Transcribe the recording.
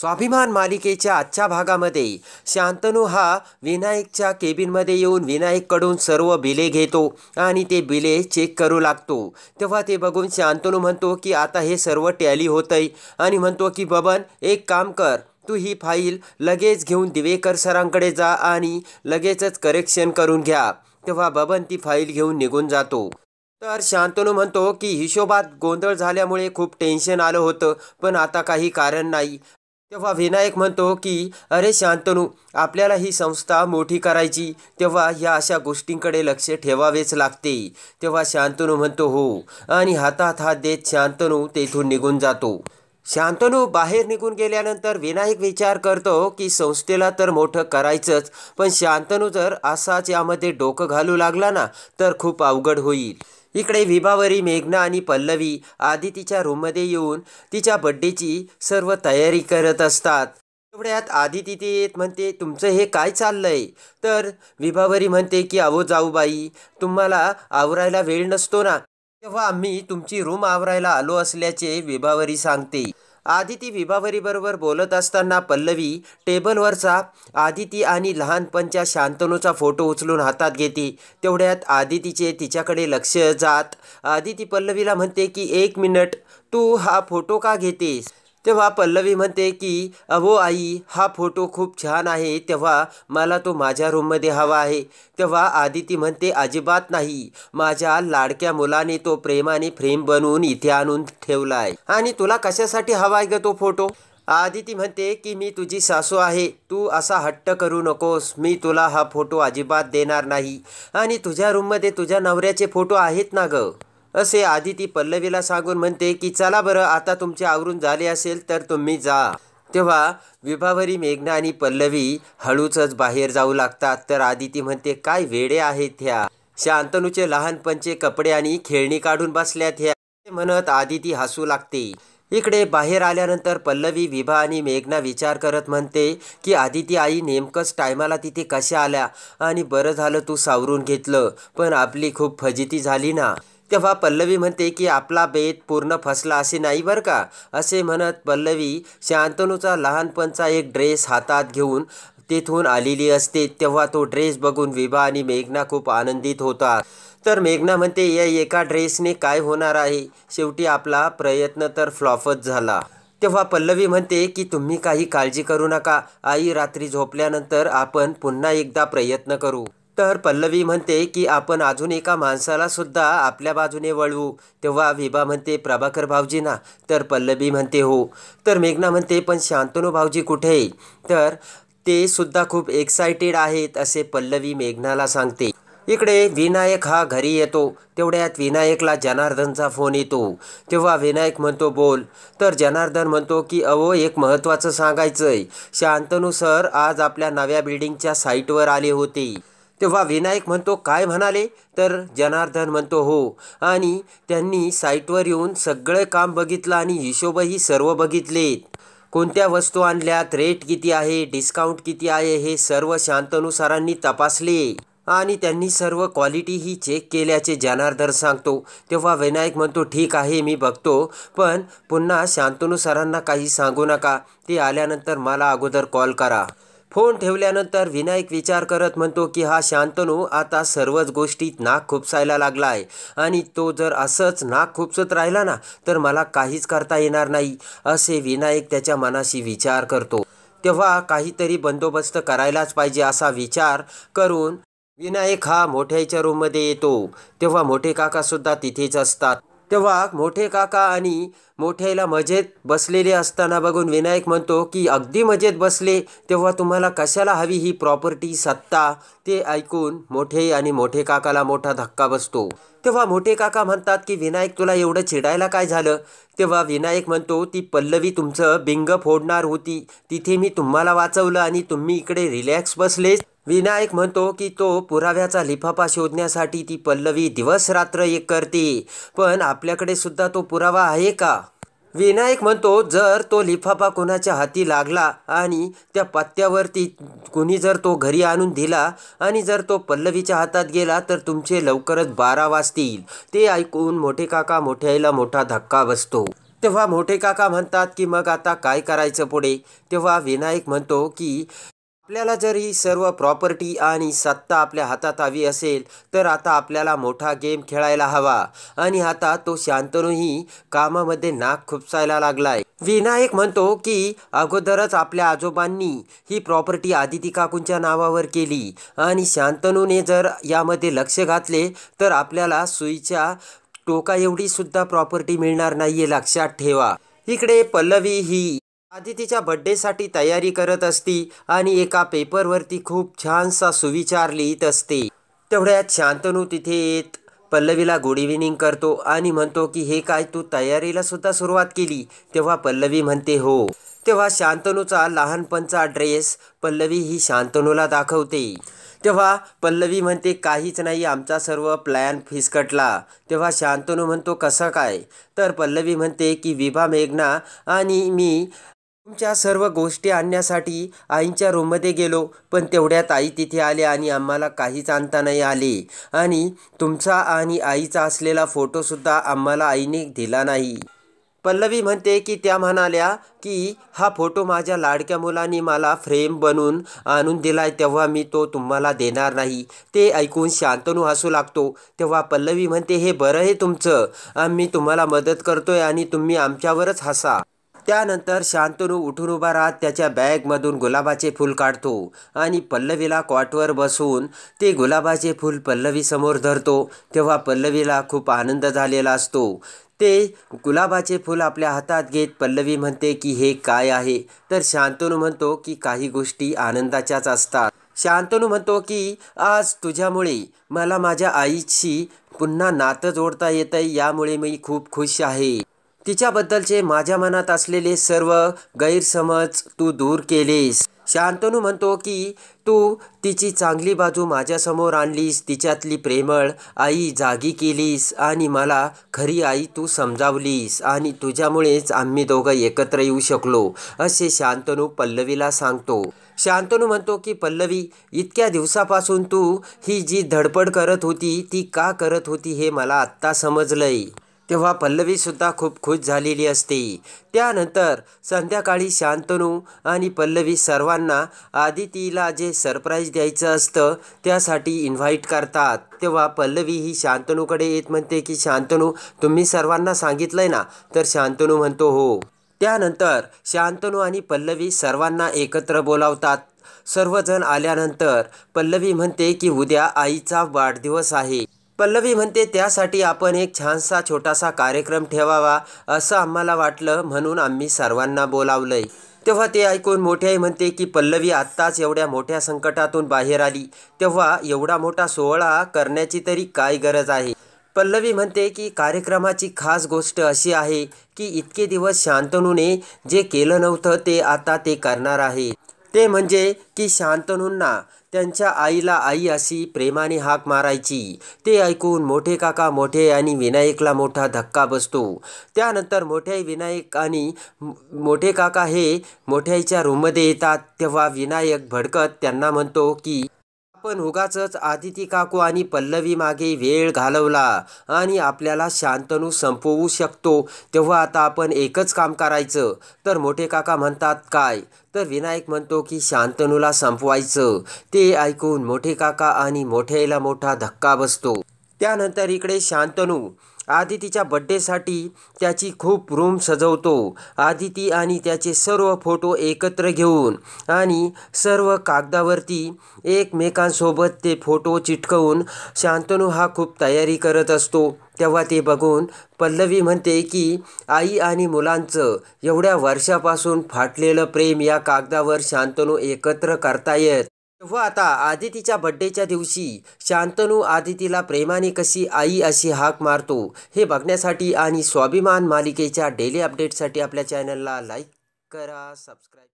स्वाभिमान मालिकेच्या आजच्या भागामध्ये शांतनू हा विनायकच्या केबिनमध्ये येऊन विनायककडून सर्व बिले घेतो आणि ते बिले चेक करू लागतो तेव्हा ते बघून शांतनू म्हणतो की आता हे सर्व टॅली होतंय आणि म्हणतो की बबन एक काम कर तू ही फाईल लगेच घेऊन दिवेकर सरांकडे जा आणि लगेचच करेक्शन करून घ्या तेव्हा बबन ती फाईल घेऊन निघून जातो तर शांतनू म्हणतो की हिशोबात गोंधळ झाल्यामुळे खूप टेन्शन आलं होतं पण आता काही कारण नाही तेव्हा विनायक म्हणतो की अरे शांतनू आपल्याला ही संस्था मोठी करायची तेव्हा ह्या अशा गोष्टींकडे लक्ष ठेवावेच लागते तेव्हा शांतनू म्हणतो हो आणि हातात हात देत शांतनू तेथून निघून जातो शांतनू बाहेर निघून गेल्यानंतर विनायक विचार करतो की संस्थेला तर मोठं करायचंच पण शांतनू जर असाच यामध्ये डोकं घालू लागला ना तर खूप अवघड होईल इकडे विभावरी मेघना आणि पल्लवी आधी तिच्या रूममध्ये येऊन तिच्या बड्डेची सर्व तयारी करत असतात तेवढ्यात आधी तिथे येत म्हणते तुमचं हे काय चाललंय तर विभावरी म्हणते की अहो बाई तुम्हाला आवरायला वेळ नसतो ना तेव्हा आम्ही तुमची रूम आवरायला आलो असल्याचे विभावरी सांगते आदिती विभावरीबरोबर बोलत असताना पल्लवी टेबलवरचा आदिती आणि लहानपणच्या शांतनूचा फोटो उचलून हातात घेते तेवढ्यात आदितीचे तिच्याकडे लक्ष जात आदिती पल्लवीला म्हणते की एक मिनट तू हा फोटो का घेतेस तेव्हा पल्लवी म्हणते की अहो आई हा फोटो खूप छान आहे तेव्हा मला तो माझ्या रूममध्ये हवा आहे तेव्हा आदिती म्हणते अजिबात नाही माझ्या लाडक्या मुलाने तो प्रेमाने फ्रेम बनवून इथे आणून ठेवला आहे आणि तुला कशासाठी हवा आहे ग तो फोटो आदिती म्हणते की मी तुझी सासू आहे तू असा हट्ट करू नकोस मी तुला हा फोटो अजिबात देणार नाही आणि तुझ्या रूममध्ये तुझ्या नवऱ्याचे फोटो आहेत ना ग असे आदिती पल्लवीला सांगून म्हणते की चला बरं आता तुमचे आवरून झाले असेल तर तुम्ही जा तेव्हा विभावरी मेघना आणि पल्लवी हळूचच बाहेर जाऊ लागतात तर आदिती म्हणते काय वेडे आहेत ह्या शांतनूचे लहानपणचे कपडे आणि खेळणी काढून बसल्यात ह्या म्हणत आदिती हसू लागते इकडे बाहेर आल्यानंतर पल्लवी विभा आणि मेघना विचार करत म्हणते की आदिती आई नेमकंच टायमाला तिथे कशा आल्या आणि बरं झालं तू सावरून घेतलं पण आपली खूप फजिती झाली ना तेव्हा पल्लवी म्हणते की आपला बेत पूर्ण फसला असे नाही बरं का असे म्हणत पल्लवी शांतनूचा लहानपणचा एक ड्रेस हातात घेऊन तेथून आलेली असते तेव्हा तो ड्रेस बघून विभा आणि मेघना खूप आनंदित होतात तर मेघना म्हणते या एका ड्रेसने काय होणार आहे शेवटी आपला प्रयत्न तर फ्लॉपच झाला तेव्हा पल्लवी म्हणते की तुम्ही काही काळजी करू नका आई रात्री झोपल्यानंतर आपण पुन्हा एकदा प्रयत्न करू तर पल्लवी म्हणते की आपण अजून एका माणसाला सुद्धा आपल्या बाजूने वळवू तेव्हा विभा म्हणते प्रभाकर ना तर पल्लवी म्हणते हो तर मेघना म्हणते पण शांतनू भाऊजी कुठे तर ते सुद्धा खूप एक्सायटेड आहेत असे पल्लवी मेघनाला सांगते इकडे विनायक हा घरी येतो तेवढ्यात विनायकला जनार्दनचा फोन येतो तेव्हा विनायक म्हणतो बोल तर जनार्दन म्हणतो की अहो एक महत्त्वाचं सांगायचं आहे शांतनू सर आज आपल्या नव्या बिल्डिंगच्या साईटवर आले होते तेव्हा विनायक म्हणतो काय म्हणाले तर जनार्दन म्हणतो हो आणि त्यांनी साईटवर येऊन सगळे काम बघितलं आणि हिशोबही सर्व बघितलेत कोणत्या वस्तू आणल्यात रेट किती आहे डिस्काउंट किती आहे हे सर्व शांतनुसारांनी तपासले आणि त्यांनी सर्व क्वालिटीही चेक केल्याचे जनार्दन सांगतो तेव्हा विनायक म्हणतो ठीक आहे मी बघतो पण पुन्हा शांतनुसारांना काही सांगू नका ते आल्यानंतर मला अगोदर कॉल करा फोन ठेवल्यानंतर विनायक विचार करत म्हणतो की हा शांतनू आता सर्वच गोष्टीत नाक खुपसायला लागला आहे आणि तो जर असंच नाक खुपसत राहिला ना तर मला काहीच करता येणार नाही असे विनायक त्याच्या मनाशी विचार करतो तेव्हा काहीतरी बंदोबस्त करायलाच पाहिजे असा विचार करून विनायक हा मोठ्याच्या रूममध्ये येतो तेव्हा मोठे काकासुद्धा तिथेच असतात तेव्हा मोठे काका आणि मोठ्याला मजेत बसलेले असताना बघून विनायक म्हणतो की अगदी मजेत बसले तेव्हा तुम्हाला कशाला हवी ही प्रॉपर्टी सत्ता ते ऐकून मोठे आणि मोठे काकाला मोठा धक्का बसतो तेव्हा मोठे काका म्हणतात की विनायक तुला एवढं चिडायला काय झालं तेव्हा विनायक म्हणतो ती पल्लवी तुमचं बिंग फोडणार होती तिथे मी तुम्हाला वाचवलं आणि तुम्ही इकडे रिलॅक्स बसलेच विनायक म्हणतो की तो पुराव्याचा लिफाफा शोधण्यासाठी ती पल्लवी दिवस रात्र एक करते पण आपल्याकडे सुद्धा तो पुरावा आहे का विनायक म्हणतो जर तो लिफाफा कोणाच्या हाती लागला आणि त्या पत्त्यावरती कुणी जर तो घरी आणून दिला आणि जर तो पल्लवीच्या हातात गेला तर तुमचे लवकरच बारा वाजतील ते ऐकून मोठे काका मोठ्यायला मोठा धक्का बसतो तेव्हा मोठे काका म्हणतात की मग आता काय करायचं पुढे तेव्हा विनायक म्हणतो की आपल्याला जर ही सर्व प्रॉपर्टी आणि सत्ता आपल्या हातात हवी असेल तर आता आपल्याला मोठा गेम खेळायला हवा आणि आता तो शांतनूही कामामध्ये नाक खुपसायला लागलाय विनायक म्हणतो की अगोदरच आपल्या आजोबांनी ही प्रॉपर्टी आदिती काकूंच्या नावावर केली आणि शांतनूने जर यामध्ये लक्ष घातले तर आपल्याला सुईच्या टोका एवढी सुद्धा प्रॉपर्टी मिळणार नाहीये लक्षात ठेवा इकडे पल्लवी ही आदितीच्या बड्डेसाठी तयारी करत असती आणि एका पेपरवरती खूप छानसा सुविचार लिहित असते तेवढ्यात शांतनू तिथे येत पल्लवीला गुड इव्हिनिंग करतो आणि म्हणतो की हे काय तू तयारीला सुद्धा सुरुवात केली तेव्हा पल्लवी म्हणते हो तेव्हा शांतनूचा लहानपणचा ड्रेस पल्लवी ही शांतनूला दाखवते तेव्हा पल्लवी म्हणते काहीच नाही आमचा सर्व प्लॅन फिसकटला तेव्हा शांतनू म्हणतो कसं काय तर पल्लवी म्हणते की विभा मेघना आणि मी आमच्या सर्व गोष्टी आणण्यासाठी आईंच्या रूममध्ये गेलो पण तेवढ्यात आई तिथे आली आणि आम्हाला काहीच आणता नाही आले आणि तुमचा आणि आईचा असलेला फोटोसुद्धा आम्हाला आईने दिला नाही पल्लवी म्हणते की त्या म्हणाल्या की हा फोटो माझ्या लाडक्या मुलांनी मला फ्रेम बनून आणून दिलाय तेव्हा मी तो तुम्हाला देणार नाही ते ऐकून शांतनू हसू लागतो तेव्हा पल्लवी म्हणते हे बरं आहे तुमचं आम्ही तुम्हाला मदत करतोय आणि तुम्ही आमच्यावरच हसा त्यानंतर शांतनू उठून उभा राहत त्याच्या बॅगमधून गुलाबाचे फूल काढतो आणि पल्लवीला कॉटवर बसून ते गुलाबाचे फूल पल्लवीसमोर धरतो तेव्हा पल्लवीला खूप आनंद झालेला असतो ते गुलाबाचे फूल आपल्या हातात घेत पल्लवी म्हणते की हे काय आहे तर शांतनू म्हणतो की काही गोष्टी आनंदाच्याच असतात शांतनू म्हणतो की आज तुझ्यामुळे मला माझ्या आईशी पुन्हा नातं जोडता आहे यामुळे मी खूप खुश आहे तिच्याबद्दलचे माझ्या मनात असलेले सर्व गैरसमज तू दूर केलीस शांतनू म्हणतो की तू तिची चांगली बाजू माझ्यासमोर आणलीस तिच्यातली प्रेमळ आई जागी केलीस आणि मला खरी आई तू समजावलीस आणि तुझ्यामुळेच आम्ही दोघं एकत्र येऊ शकलो असे शांतनू पल्लवीला सांगतो शांतनू म्हणतो की पल्लवी इतक्या दिवसापासून तू ही जी धडपड करत होती ती का करत होती हे मला आत्ता समजलंय तेव्हा पल्लवीसुद्धा खूप खुश झालेली असते त्यानंतर संध्याकाळी शांतनू आणि पल्लवी सर्वांना आदितीला जे सरप्राईज द्यायचं असतं त्यासाठी इन्व्हाइट करतात तेव्हा पल्लवी ही शांतनूकडे येत म्हणते की शांतनू तुम्ही सर्वांना सांगितलंय ना तर शांतनू म्हणतो हो त्यानंतर शांतनू आणि पल्लवी सर्वांना एकत्र बोलावतात सर्वजण आल्यानंतर पल्लवी म्हणते की उद्या आईचा वाढदिवस आहे पल्लवी म्हणते त्यासाठी आपण एक छानसा छोटासा कार्यक्रम ठेवावा असं आम्हाला वाटलं म्हणून आम्ही सर्वांना बोलावलंय तेव्हा ते ऐकून मोठ्याही म्हणते की पल्लवी आत्ताच एवढ्या मोठ्या संकटातून बाहेर आली तेव्हा एवढा मोठा सोहळा करण्याची तरी काय गरज आहे पल्लवी म्हणते की कार्यक्रमाची खास गोष्ट अशी आहे की इतके दिवस शांतनूने जे केलं नव्हतं ते आता ते करणार आहे ते म्हणजे की शांतनूंना त्यांच्या आईला आई अशी प्रेमाने हाक मारायची ते ऐकून मोठे काका मोठे आणि विनायकला मोठा धक्का बसतो त्यानंतर मोठे विनायक आणि मोठे काका हे मोठ्याईच्या रूममध्ये येतात तेव्हा विनायक भडकत त्यांना म्हणतो की आपण उगाच आदिती काकू आणि पल्लवी मागे वेळ घालवला आणि आपल्याला शांतनू संपवू शकतो तेव्हा आता आपण एकच काम करायचं तर मोठे काका म्हणतात काय तर विनायक म्हणतो की शांतनूला संपवायचं ते ऐकून मोठे काका आणि मोठ्याला मोठा धक्का बसतो त्यानंतर इकडे शांतनू आदितीच्या बड्डेसाठी त्याची खूप रूम सजवतो आदिती आणि त्याचे सर्व फोटो एकत्र घेऊन आणि सर्व कागदावरती एकमेकांसोबत ते फोटो चिटकवून शांतनू हा खूप तयारी करत असतो तेव्हा ते बघून पल्लवी म्हणते की आई आणि मुलांचं एवढ्या वर्षापासून फाटलेलं प्रेम या कागदावर शांतनू एकत्र करता येत तेव्हा आता आदितीच्या बड्डेच्या दिवशी शांतनू आदितीला प्रेमाने कशी आई अशी हाक मारतो हे बघण्यासाठी आणि स्वाभिमान मालिकेच्या डेली अपडेटसाठी आपल्या चॅनलला लाईक करा सबस्क्राईब